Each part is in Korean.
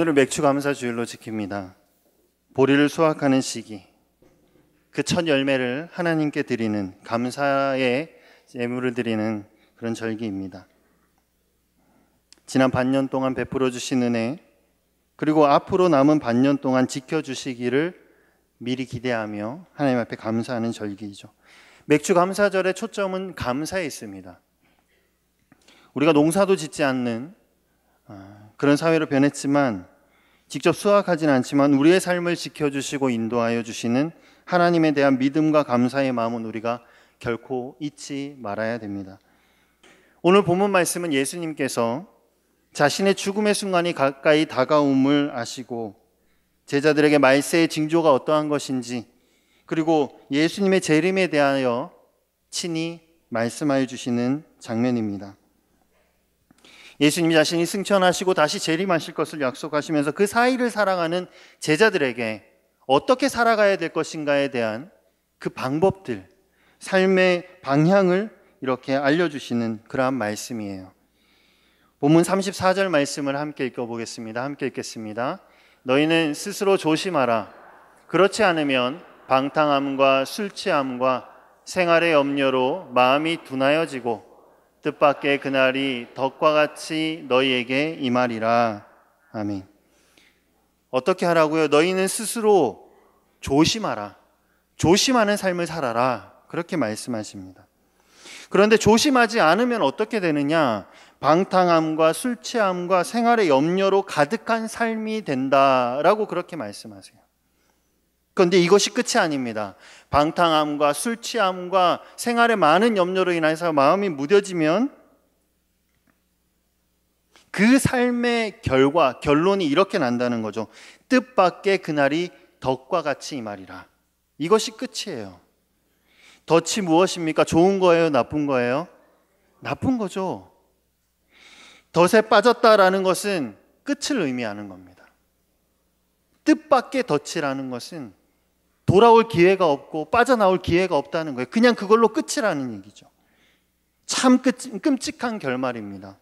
오늘은 맥주 감사 주일로 지킵니다. 보리를 수확하는 시기. 그 첫 열매를 하나님께 드리는 감사의 예물을 드리는 그런 절기입니다. 지난 반년 동안 베풀어 주신 은혜 그리고 앞으로 남은 반년 동안 지켜 주시기를 미리 기대하며 하나님 앞에 감사하는 절기이죠. 맥주 감사절의 초점은 감사에 있습니다. 우리가 농사도 짓지 않는 아, 그런 사회로 변했지만 직접 수확하진 않지만 우리의 삶을 지켜주시고 인도하여 주시는 하나님에 대한 믿음과 감사의 마음은 우리가 결코 잊지 말아야 됩니다. 오늘 본문 말씀은 예수님께서 자신의 죽음의 순간이 가까이 다가옴을 아시고 제자들에게 말세의 징조가 어떠한 것인지 그리고 예수님의 재림에 대하여 친히 말씀하여 주시는 장면입니다. 예수님 자신이 승천하시고 다시 재림하실 것을 약속하시면서 그 사이를 살아가는 제자들에게 어떻게 살아가야 될 것인가에 대한 그 방법들, 삶의 방향을 이렇게 알려주시는 그러한 말씀이에요. 본문 34절 말씀을 함께 읽어보겠습니다. 함께 읽겠습니다. 너희는 스스로 조심하라. 그렇지 않으면 방탕함과 술취함과 생활의 염려로 마음이 둔하여지고 뜻밖의 그날이 덕과 같이 너희에게 임하리라. 아멘. 어떻게 하라고요? 너희는 스스로 조심하라. 조심하는 삶을 살아라. 그렇게 말씀하십니다. 그런데 조심하지 않으면 어떻게 되느냐? 방탕함과 술 취함과 생활의 염려로 가득한 삶이 된다라고 그렇게 말씀하세요. 그런데 이것이 끝이 아닙니다. 방탕함과 술 취함과 생활의 많은 염려로 인해서 마음이 무뎌지면 그 삶의 결과, 결론이 이렇게 난다는 거죠. 뜻밖의 그날이 덕과 같이 이 말이라. 이것이 끝이에요. 덫이 무엇입니까? 좋은 거예요? 나쁜 거예요? 나쁜 거죠. 덫에 빠졌다라는 것은 끝을 의미하는 겁니다. 뜻밖의 덫이라는 것은 돌아올 기회가 없고 빠져나올 기회가 없다는 거예요. 그냥 그걸로 끝이라는 얘기죠. 참 끔찍한 결말입니다.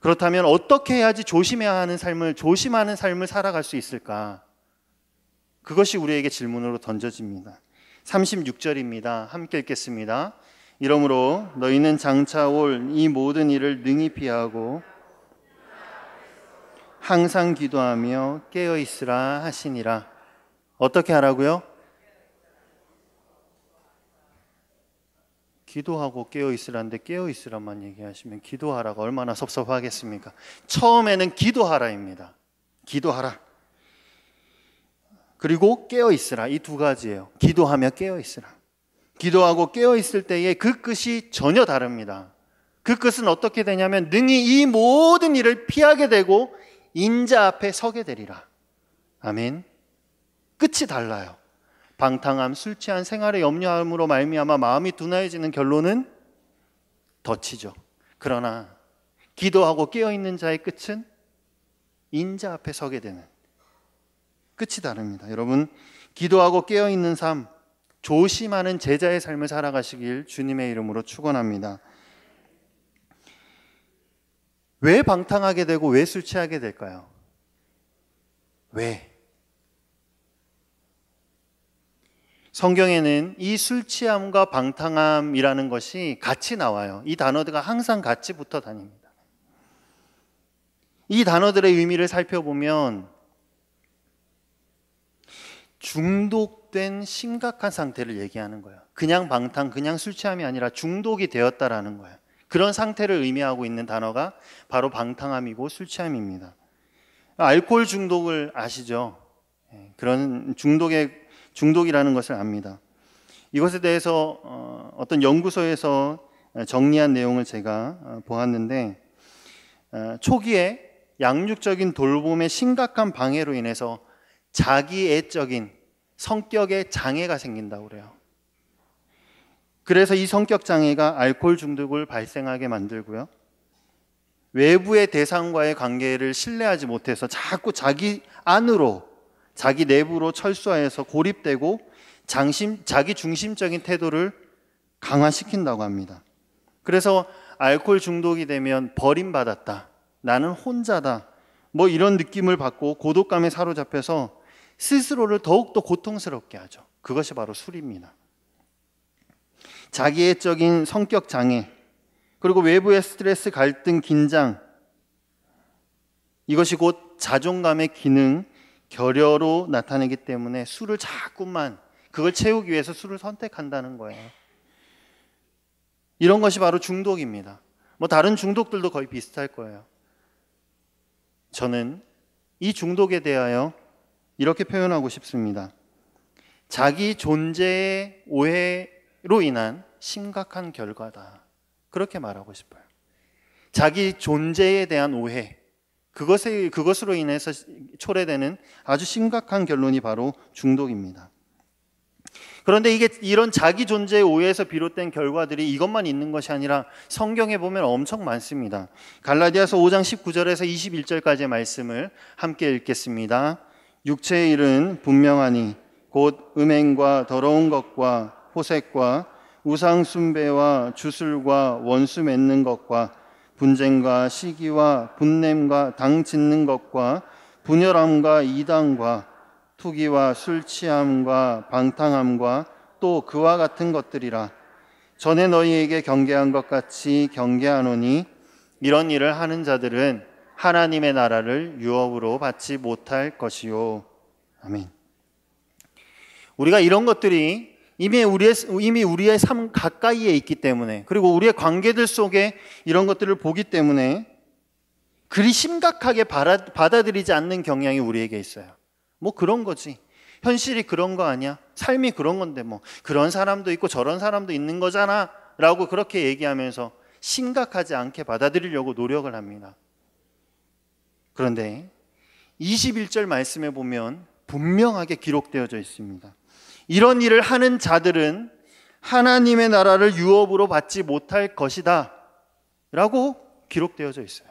그렇다면 어떻게 해야지 조심해야 하는 삶을 조심하는 삶을 살아갈 수 있을까? 그것이 우리에게 질문으로 던져집니다. 36절입니다. 함께 읽겠습니다. 이러므로 너희는 장차 올 이 모든 일을 능히 피하고 항상 기도하며 깨어 있으라 하시니라. 어떻게 하라고요? 기도하고 깨어 있으란데 깨어 있으란만 얘기하시면 기도하라가 얼마나 섭섭하겠습니까? 처음에는 기도하라입니다. 기도하라. 그리고 깨어 있으라. 이 두 가지예요. 기도하며 깨어 있으라. 기도하고 깨어 있을 때의 그 끝이 전혀 다릅니다. 그 끝은 어떻게 되냐면 능히 이 모든 일을 피하게 되고 인자 앞에 서게 되리라. 아멘. 끝이 달라요. 방탕함, 술 취한 생활의 염려함으로 말미암아 마음이 둔화해지는 결론은 덧치죠. 그러나 기도하고 깨어 있는 자의 끝은 인자 앞에 서게 되는 끝이 다릅니다. 여러분, 기도하고 깨어 있는 삶 조심하는 제자의 삶을 살아가시길 주님의 이름으로 축원합니다. 왜 방탕하게 되고 왜 술 취하게 될까요? 왜? 성경에는 이 술취함과 방탕함이라는 것이 같이 나와요. 이단어들과 항상 같이 붙어 다닙니다. 이 단어들의 의미를 살펴보면 중독된 심각한 상태를 얘기하는 거예요. 그냥 방탕, 그냥 술취함이 아니라 중독이 되었다라는 거예요. 그런 상태를 의미하고 있는 단어가 바로 방탕함이고 술취함입니다. 알코올 중독을 아시죠? 예, 그런 중독의 중독이라는 것을 압니다. 이것에 대해서 어, 어떤 연구소에서 정리한 내용을 제가 어, 보았는데 어, 초기에 양육적인 돌봄의 심각한 방해로 인해서 자기애적인 성격의 장애가 생긴다고 그래요. 그래서 이 성격 장애가 알코올 중독을 발생하게 만들고요. 외부의 대상과의 관계를 신뢰하지 못해서 자꾸 자기 안으로 자기 내부로 철수하여서 고립되고 장심, 자기 중심적인 태도를 강화시킨다고 합니다. 그래서 알코올 중독이 되면 버림받았다. 나는 혼자다. 뭐 이런 느낌을 받고 고독감에 사로잡혀서 스스로를 더욱더 고통스럽게 하죠. 그것이 바로 술입니다. 자기애적인 성격 장애, 그리고 외부의 스트레스, 갈등, 긴장, 이것이 곧 자존감의 기능, 결여로 나타내기 때문에 술을 자꾸만 그걸 채우기 위해서 술을 선택한다는 거예요. 이런 것이 바로 중독입니다. 뭐 다른 중독들도 거의 비슷할 거예요. 저는 이 중독에 대하여 이렇게 표현하고 싶습니다. 자기 존재의 오해로 인한 심각한 결과다. 그렇게 말하고 싶어요. 자기 존재에 대한 오해. 그것에 그것으로 인해서 초래되는 아주 심각한 결론이 바로 중독입니다. 그런데 이게 이런 자기 존재의 오해에서 비롯된 결과들이 이것만 있는 것이 아니라 성경에 보면 엄청 많습니다. 갈라디아서 5장 19절에서 21절까지의 말씀을 함께 읽겠습니다. 육체의 일은 분명하니 곧 음행과 더러운 것과 호색과 우상 숭배와 주술과 원수 맺는 것과 분쟁과 시기와 분냄과 당 짓는 것과 분열함과 이단과 투기와 술 취함과 방탕함과 또 그와 같은 것들이라 전에 너희에게 경계한 것 같이 경계하노니 이런 일을 하는 자들은 하나님의 나라를 유업으로 받지 못할 것이요. 아멘. 우리가 이런 것들이 이미 우리의, 이미 우리의 삶 가까이에 있기 때문에, 그리고 우리의 관계들 속에 이런 것들을 보기 때문에 그리 심각하게 받아들이지 않는 경향이 우리에게 있어요. 뭐 그런 거지. 현실이 그런 거 아니야? 삶이 그런 건데 뭐 그런 사람도 있고 저런 사람도 있는 거잖아. 라고 그렇게 얘기하면서 심각하지 않게 받아들이려고 노력을 합니다. 그런데 21절 말씀에 보면 분명하게 기록되어져 있습니다. 이런 일을 하는 자들은 하나님의 나라를 유업으로 받지 못할 것이다. 라고 기록되어져 있어요.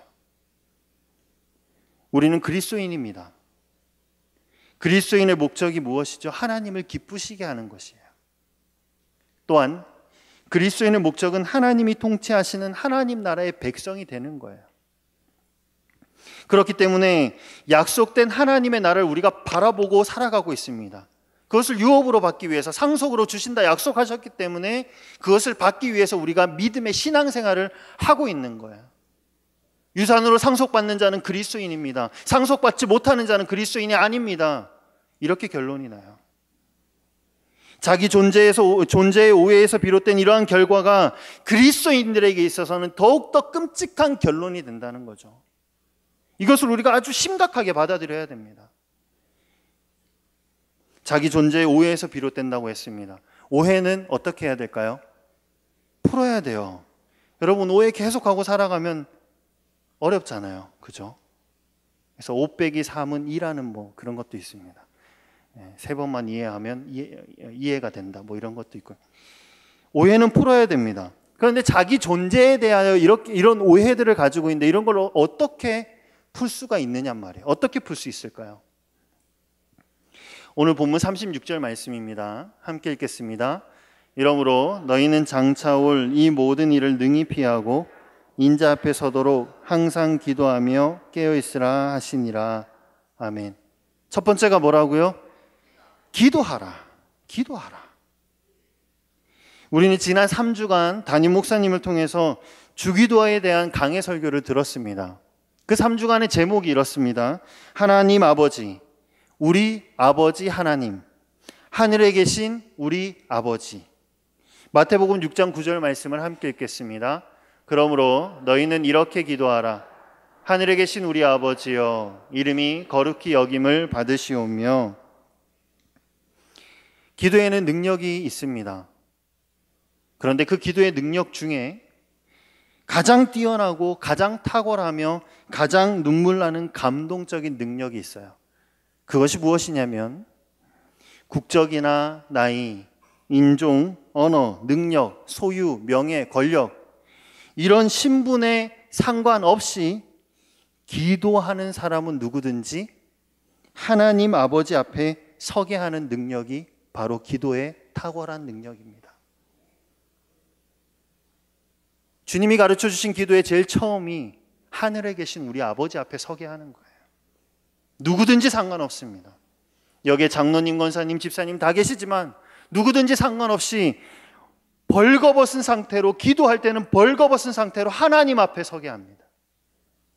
우리는 그리스도인입니다. 그리스도인의 목적이 무엇이죠? 하나님을 기쁘시게 하는 것이에요. 또한 그리스도인의 목적은 하나님이 통치하시는 하나님 나라의 백성이 되는 거예요. 그렇기 때문에 약속된 하나님의 나라를 우리가 바라보고 살아가고 있습니다. 그것을 유업으로 받기 위해서 상속으로 주신다 약속하셨기 때문에 그것을 받기 위해서 우리가 믿음의 신앙생활을 하고 있는 거예요. 유산으로 상속받는 자는 그리스도인입니다. 상속받지 못하는 자는 그리스도인이 아닙니다. 이렇게 결론이 나요. 자기 존재에서 존재의 오해에서 비롯된 이러한 결과가 그리스도인들에게 있어서는 더욱더 끔찍한 결론이 된다는 거죠. 이것을 우리가 아주 심각하게 받아들여야 됩니다. 자기 존재의 오해에서 비롯된다고 했습니다. 오해는 어떻게 해야 될까요? 풀어야 돼요. 여러분, 오해 계속하고 살아가면 어렵잖아요. 그죠? 그래서 5 빼기 3은 2라는 뭐 그런 것도 있습니다. 예, 세 번만 이해하면 이해, 가 된다. 뭐 이런 것도 있고 요 오해는 풀어야 됩니다. 그런데 자기 존재에 대하여 이렇게, 이런 오해들을 가지고 있는데 이런 걸 어떻게 풀 수가 있느냐 말이에요. 어떻게 풀 수 있을까요? 오늘 본문 36절 말씀입니다. 함께 읽겠습니다. 이러므로 너희는 장차 올 이 모든 일을 능히 피하고 인자 앞에 서도록 항상 기도하며 깨어 있으라 하시니라. 아멘. 첫 번째가 뭐라고요? 기도하라. 기도하라. 우리는 지난 3주간 담임 목사님을 통해서 주기도에 대한 강해 설교를 들었습니다. 그 3주간의 제목이 이렇습니다. 하나님 아버지, 우리 아버지 하나님, 하늘에 계신 우리 아버지. 마태복음 6장 9절 말씀을 함께 읽겠습니다. 그러므로 너희는 이렇게 기도하라. 하늘에 계신 우리 아버지여, 이름이 거룩히 여김을 받으시오며, 기도에는 능력이 있습니다. 그런데 그 기도의 능력 중에 가장 뛰어나고 가장 탁월하며 가장 눈물 나는 감동적인 능력이 있어요. 그것이 무엇이냐면 국적이나 나이, 인종, 언어, 능력, 소유, 명예, 권력, 이런 신분에 상관없이 기도하는 사람은 누구든지 하나님 아버지 앞에 서게 하는 능력이 바로 기도의 탁월한 능력입니다. 주님이 가르쳐 주신 기도의 제일 처음이 하늘에 계신 우리 아버지 앞에 서게 하는 거예요. 누구든지 상관없습니다. 여기에 장로님, 권사님, 집사님 다 계시지만 누구든지 상관없이 벌거벗은 상태로 기도할 때는 벌거벗은 상태로 하나님 앞에 서게 합니다.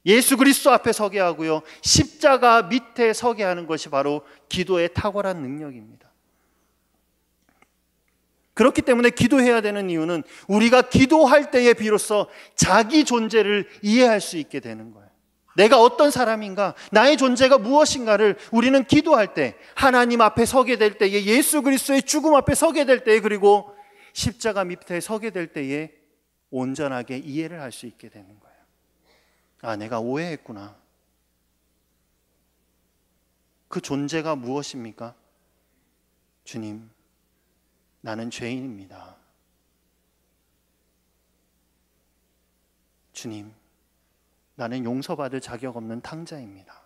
예수 그리스도 앞에 서게 하고요. 십자가 밑에 서게 하는 것이 바로 기도의 탁월한 능력입니다. 그렇기 때문에 기도해야 되는 이유는 우리가 기도할 때에 비로소 자기 존재를 이해할 수 있게 되는 거예요. 내가 어떤 사람인가, 나의 존재가 무엇인가를 우리는 기도할 때, 하나님 앞에 서게 될 때에, 예수 그리스도의 죽음 앞에 서게 될 때에, 그리고 십자가 밑에 서게 될 때에 온전하게 이해를 할 수 있게 되는 거예요. 아, 내가 오해했구나. 그 존재가 무엇입니까? 주님, 나는 죄인입니다. 주님, 나는 용서받을 자격 없는 탕자입니다.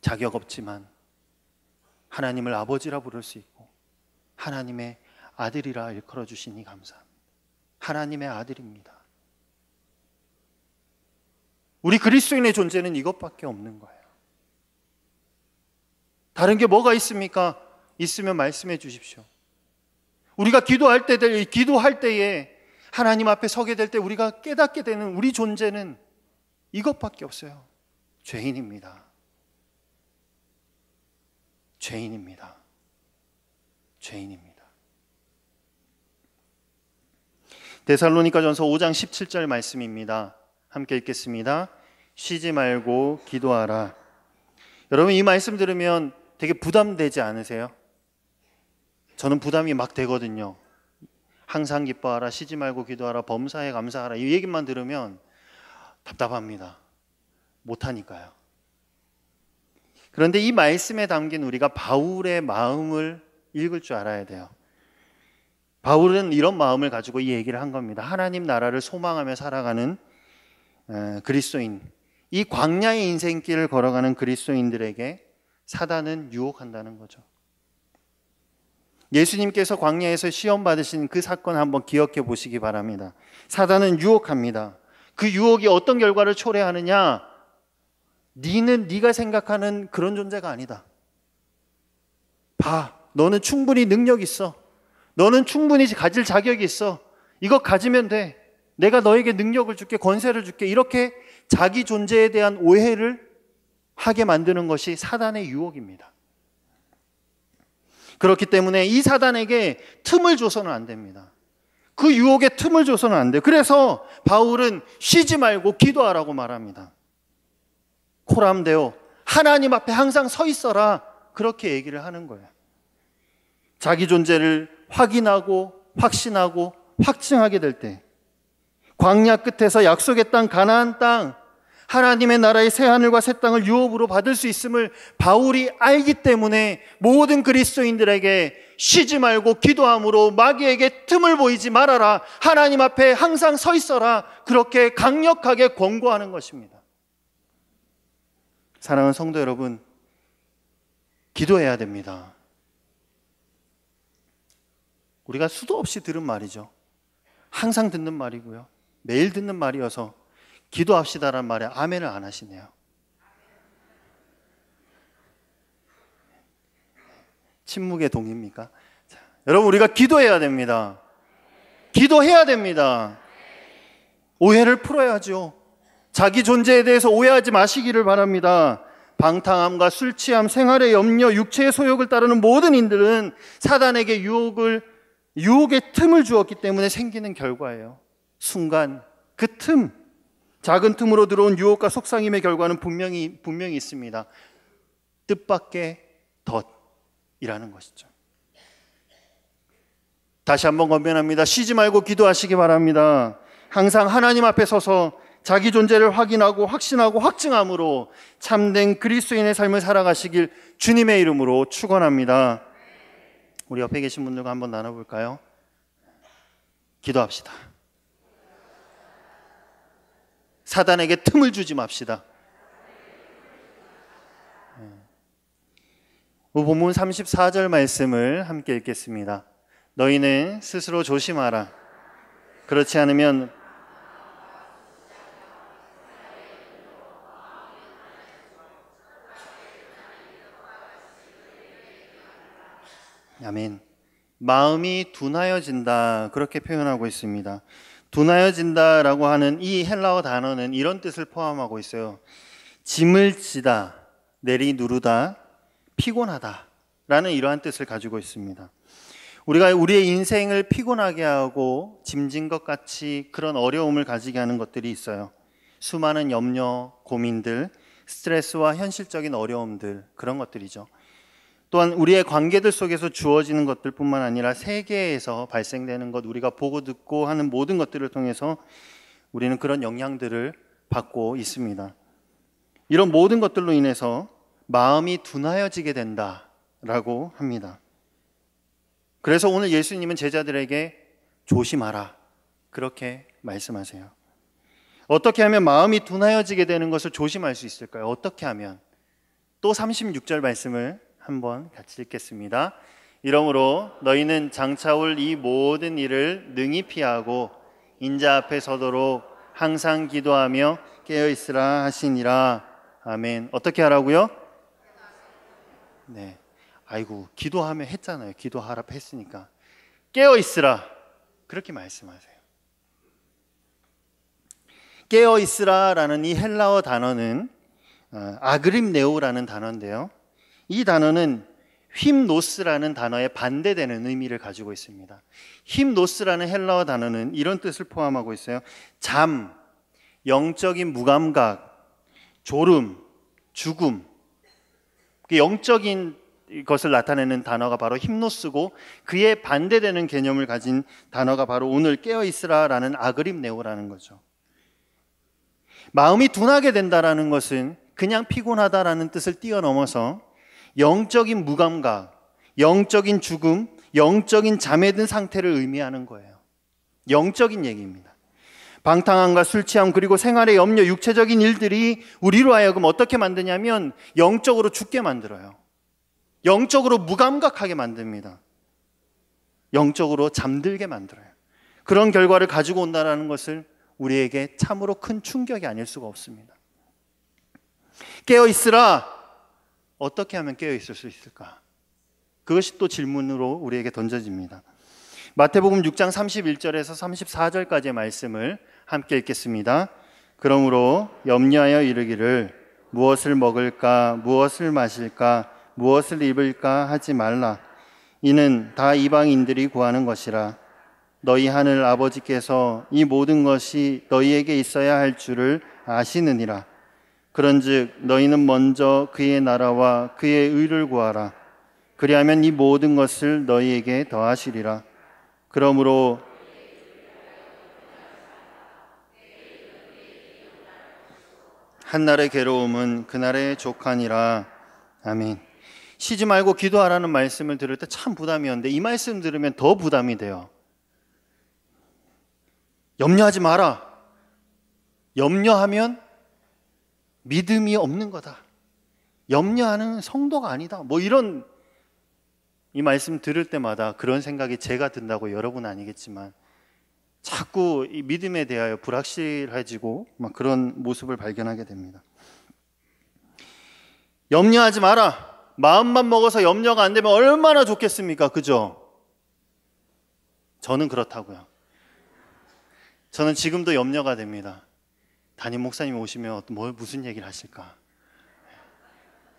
자격 없지만 하나님을 아버지라 부를 수 있고 하나님의 아들이라 일컬어 주시니 감사합니다. 하나님의 아들입니다. 우리 그리스도인의 존재는 이것밖에 없는 거예요. 다른 게 뭐가 있습니까? 있으면 말씀해 주십시오. 우리가 기도할 때될 기도할 때에 하나님 앞에 서게 될 때 우리가 깨닫게 되는 우리 존재는 이것밖에 없어요. 죄인입니다. 죄인입니다. 죄인입니다. 데살로니가전서 5장 17절 말씀입니다. 함께 읽겠습니다. 쉬지 말고 기도하라. 여러분 이 말씀 들으면 되게 부담되지 않으세요? 저는 부담이 막 되거든요. 항상 기뻐하라 쉬지 말고 기도하라 범사에 감사하라 이 얘기만 들으면 답답합니다. 못하니까요. 그런데 이 말씀에 담긴 우리가 바울의 마음을 읽을 줄 알아야 돼요. 바울은 이런 마음을 가지고 이 얘기를 한 겁니다. 하나님 나라를 소망하며 살아가는 그리스도인, 이 광야의 인생길을 걸어가는 그리스도인들에게 사단은 유혹한다는 거죠. 예수님께서 광야에서 시험 받으신 그 사건 한번 기억해 보시기 바랍니다. 사단은 유혹합니다. 그 유혹이 어떤 결과를 초래하느냐? 니는 니가 생각하는 그런 존재가 아니다. 봐. 너는 충분히 능력 있어. 너는 충분히 가질 자격이 있어. 이거 가지면 돼. 내가 너에게 능력을 줄게, 권세를 줄게. 이렇게 자기 존재에 대한 오해를 하게 만드는 것이 사단의 유혹입니다. 그렇기 때문에 이 사단에게 틈을 줘서는 안 됩니다. 그 유혹에 틈을 줘서는 안 돼요. 그래서 바울은 쉬지 말고 기도하라고 말합니다. 코람데오, 하나님 앞에 항상 서 있어라. 그렇게 얘기를 하는 거예요. 자기 존재를 확인하고 확신하고 확증하게 될 때, 광야 끝에서 약속의 땅 가나안 땅 하나님의 나라의 새 하늘과 새 땅을 유업으로 받을 수 있음을 바울이 알기 때문에 모든 그리스도인들에게 쉬지 말고 기도함으로 마귀에게 틈을 보이지 말아라. 하나님 앞에 항상 서 있어라. 그렇게 강력하게 권고하는 것입니다. 사랑하는 성도 여러분, 기도해야 됩니다. 우리가 수도 없이 들은 말이죠. 항상 듣는 말이고요. 매일 듣는 말이어서 기도합시다란 말에 아멘을 안 하시네요. 침묵의 동입니까? 자, 여러분 우리가 기도해야 됩니다. 기도해야 됩니다. 오해를 풀어야죠. 자기 존재에 대해서 오해하지 마시기를 바랍니다. 방탕함과 술 취함, 생활의 염려, 육체의 소욕을 따르는 모든 인들은 사단에게 유혹을 유혹의 틈을 주었기 때문에 생기는 결과예요. 순간 그 틈, 작은 틈으로 들어온 유혹과 속상임의 결과는 분명히 분명히 있습니다. 뜻밖의 덫이라는 것이죠. 다시 한번 건면합니다. 쉬지 말고 기도하시기 바랍니다. 항상 하나님 앞에 서서 자기 존재를 확인하고 확신하고 확증함으로 참된 그리스인의 삶을 살아가시길 주님의 이름으로 축원합니다. 우리 옆에 계신 분들과 한번 나눠 볼까요? 기도합시다. 사단에게 틈을 주지 맙시다. 본문 예. 34절 말씀을 함께 읽겠습니다. 너희는 스스로 조심하라. 그렇지 않으면 아멘. 마음이 둔하여진다. 그렇게 표현하고 있습니다. 둔하여진다라고 하는 이 헬라어 단어는 이런 뜻을 포함하고 있어요. 짐을 지다, 내리누르다, 피곤하다라는 이러한 뜻을 가지고 있습니다. 우리가 우리의 인생을 피곤하게 하고 짐진 것 같이 그런 어려움을 가지게 하는 것들이 있어요. 수많은 염려, 고민들, 스트레스와 현실적인 어려움들, 그런 것들이죠. 또한 우리의 관계들 속에서 주어지는 것들뿐만 아니라 세계에서 발생되는 것 우리가 보고 듣고 하는 모든 것들을 통해서 우리는 그런 영향들을 받고 있습니다. 이런 모든 것들로 인해서 마음이 둔하여지게 된다라고 합니다. 그래서 오늘 예수님은 제자들에게 조심하라 그렇게 말씀하세요. 어떻게 하면 마음이 둔하여지게 되는 것을 조심할 수 있을까요? 어떻게 하면 또 36절 말씀을 한번 같이 읽겠습니다. 이러므로 너희는 장차 올 이 모든 일을 능히 피하고 인자 앞에 서도록 항상 기도하며 깨어 있으라 하시니라. 아멘. 어떻게 하라고요? 네. 아이고, 기도하면 했잖아요. 기도하라 했으니까. 깨어 있으라. 그렇게 말씀하세요. 깨어 있으라라는 이 헬라어 단어는 아, 아그림네오라는 단어인데요. 이 단어는 힘노스라는 단어에 반대되는 의미를 가지고 있습니다. 힘노스라는 헬라어 단어는 이런 뜻을 포함하고 있어요. 잠, 영적인 무감각, 졸음, 죽음. 그 영적인 것을 나타내는 단어가 바로 힘노스고 그에 반대되는 개념을 가진 단어가 바로 오늘 깨어 있으라라는 아그림네오라는 거죠. 마음이 둔하게 된다라는 것은 그냥 피곤하다라는 뜻을 뛰어넘어서 영적인 무감각, 영적인 죽음, 영적인 잠에 든 상태를 의미하는 거예요. 영적인 얘기입니다. 방탕함과 술 취함 그리고 생활의 염려, 육체적인 일들이 우리로 하여금 어떻게 만드냐면 영적으로 죽게 만들어요. 영적으로 무감각하게 만듭니다. 영적으로 잠들게 만들어요. 그런 결과를 가지고 온다는 것을 우리에게 참으로 큰 충격이 아닐 수가 없습니다. 깨어 있으라 어떻게 하면 깨어 있을 수 있을까? 그것이 또 질문으로 우리에게 던져집니다. 마태복음 6장 31절에서 34절까지의 말씀을 함께 읽겠습니다. 그러므로 염려하여 이르기를 무엇을 먹을까 무엇을 마실까 무엇을 입을까 하지 말라 이는 다 이방인들이 구하는 것이라 너희 하늘 아버지께서 이 모든 것이 너희에게 있어야 할 줄을 아시느니라 그런즉 너희는 먼저 그의 나라와 그의 의를 구하라. 그리하면 이 모든 것을 너희에게 더하시리라. 그러므로 한날의 괴로움은 그날의 족하니라. 아멘. 쉬지 말고 기도하라는 말씀을 들을 때 참 부담이었는데 이 말씀 들으면 더 부담이 돼요. 염려하지 마라. 염려하면 믿음이 없는 거다. 염려하는 성도가 아니다. 뭐 이런 이 말씀 들을 때마다 그런 생각이 제가 든다고 여러분 아니겠지만 자꾸 이 믿음에 대하여 불확실해지고 막 그런 모습을 발견하게 됩니다. 염려하지 마라. 마음만 먹어서 염려가 안 되면 얼마나 좋겠습니까? 그죠? 저는 그렇다고요. 저는 지금도 염려가 됩니다. 담임 목사님이 오시면 뭘 뭐, 무슨 얘기를 하실까?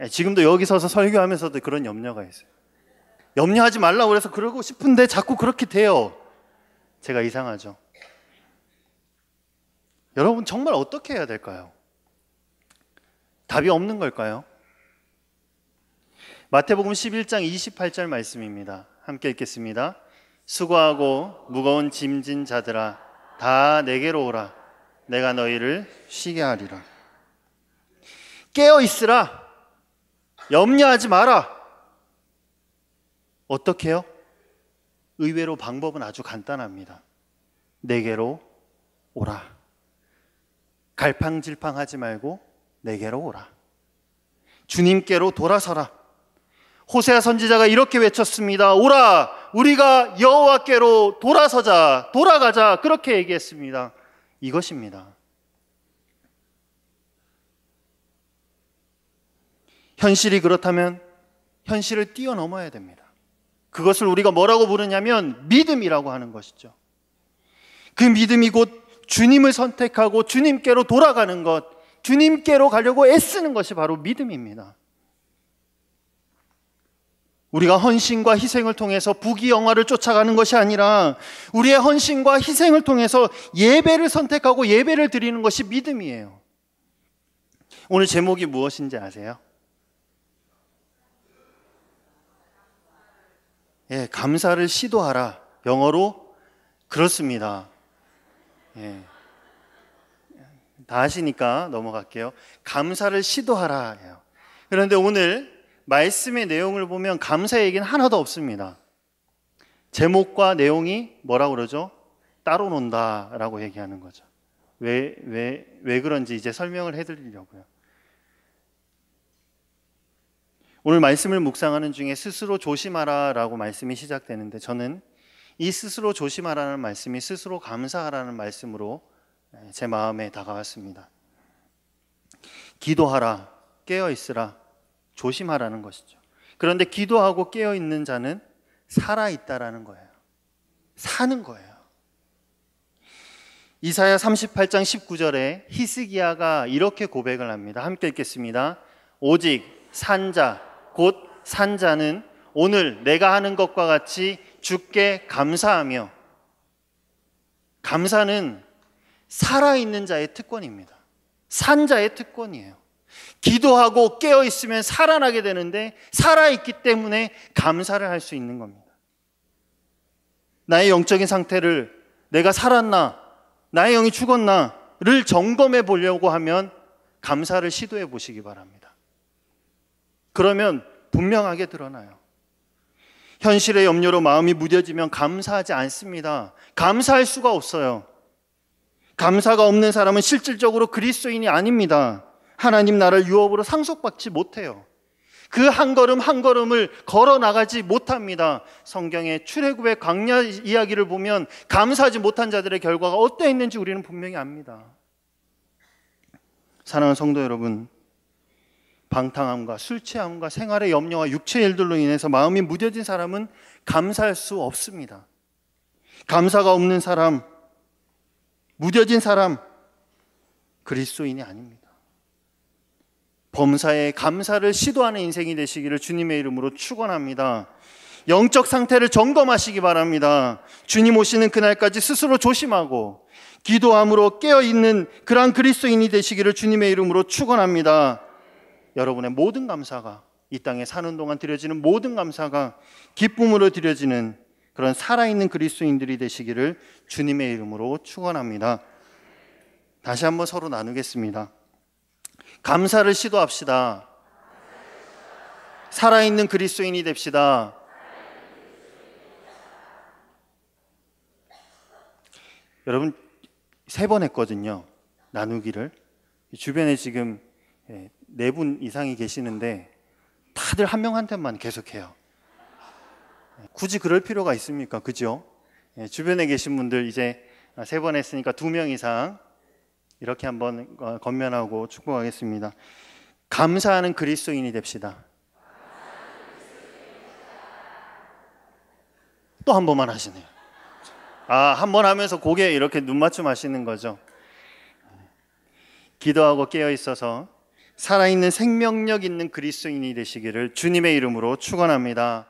예, 지금도 여기 서서 설교하면서도 그런 염려가 있어요. 염려하지 말라고 그래서 그러고 싶은데 자꾸 그렇게 돼요. 제가 이상하죠. 여러분 정말 어떻게 해야 될까요? 답이 없는 걸까요? 마태복음 11장 28절 말씀입니다. 함께 읽겠습니다. 수고하고 무거운 짐진 자들아 다 내게로 오라 내가 너희를 쉬게 하리라. 깨어 있으라. 염려하지 마라. 어떻게요? 의외로 방법은 아주 간단합니다. 내게로 오라. 갈팡질팡 하지 말고 내게로 오라. 주님께로 돌아서라. 호세아 선지자가 이렇게 외쳤습니다. 오라, 우리가 여호와께로 돌아서자, 돌아가자 그렇게 얘기했습니다. 이것입니다. 현실이 그렇다면 현실을 뛰어넘어야 됩니다. 그것을 우리가 뭐라고 부르냐면 믿음이라고 하는 것이죠. 그 믿음이 곧 주님을 선택하고 주님께로 돌아가는 것, 주님께로 가려고 애쓰는 것이 바로 믿음입니다. 우리가 헌신과 희생을 통해서 부귀영화를 쫓아가는 것이 아니라 우리의 헌신과 희생을 통해서 예배를 선택하고 예배를 드리는 것이 믿음이에요. 오늘 제목이 무엇인지 아세요? 예, 감사를 시도하라. 영어로 그렇습니다. 예. 다 아시니까 넘어갈게요. 감사를 시도하라. 그런데 오늘 말씀의 내용을 보면 감사 얘기는 하나도 없습니다. 제목과 내용이 뭐라고 그러죠? 따로 논다라고 얘기하는 거죠. 왜, 왜, 왜 그런지 이제 설명을 해드리려고요. 오늘 말씀을 묵상하는 중에 스스로 조심하라 라고 말씀이 시작되는데 저는 이 스스로 조심하라는 말씀이 스스로 감사하라는 말씀으로 예, 제 마음에 다가왔습니다. 기도하라, 깨어 있으라, 조심하라는 것이죠. 그런데 기도하고 깨어 있는 자는 살아 있다라는 거예요. 사는 거예요. 이사야 38장 19절에 히스기야가 이렇게 고백을 합니다. 함께 읽겠습니다. 오직 산자 곧 산자는 오늘 내가 하는 것과 같이 주께 감사하며 감사는 살아있는 자의 특권입니다. 산자의 특권이에요. 기도하고 깨어 있으면 살아나게 되는데 살아있기 때문에 감사를 할 수 있는 겁니다. 나의 영적인 상태를 내가 살았나, 나의 영이 죽었나를 점검해 보려고 하면 감사를 시도해 보시기 바랍니다. 그러면 분명하게 드러나요. 현실의 염려로 마음이 무뎌지면 감사하지 않습니다. 감사할 수가 없어요. 감사가 없는 사람은 실질적으로 그리스도인이 아닙니다. 하나님 나라를 유업으로 상속받지 못해요. 그 한 걸음 한 걸음을 걸어 나가지 못합니다. 성경의 출애굽의 광야 이야기를 보면 감사하지 못한 자들의 결과가 어떠했는지 우리는 분명히 압니다. 사랑하는 성도 여러분, 방탕함과 술 취함과 생활의 염려와 육체의 일들로 인해서 마음이 무뎌진 사람은 감사할 수 없습니다. 감사가 없는 사람, 무뎌진 사람, 그리스도인이 아닙니다. 범사에 감사를 시도하는 인생이 되시기를 주님의 이름으로 축원합니다. 영적 상태를 점검하시기 바랍니다. 주님 오시는 그날까지 스스로 조심하고 기도함으로 깨어 있는 그러한 그리스도인이 되시기를 주님의 이름으로 축원합니다. 여러분의 모든 감사가 이 땅에 사는 동안 드려지는 모든 감사가 기쁨으로 드려지는 그런 살아있는 그리스도인들이 되시기를 주님의 이름으로 축원합니다. 다시 한번 서로 나누겠습니다. 감사를 시도합시다. 살아있는 그리스도인이 됩시다. 여러분 세 번 했거든요. 나누기를 주변에 지금 예, 네분 이상이 계시는데 다들 한 명한테만 계속해요. 굳이 그럴 필요가 있습니까? 그죠? 예, 주변에 계신 분들 이제 세 번 했으니까 두 명 이상 이렇게 한번 어, 건면하고 축복하겠습니다. 감사하는 그리스도인이 됩시다. 또 한 번만 하시네요. 아, 한 번 하면서 고개 이렇게 눈 맞춤 하시는 거죠. 기도하고 깨어 있어서 살아있는 생명력 있는 그리스도인이 되시기를 주님의 이름으로 축원합니다.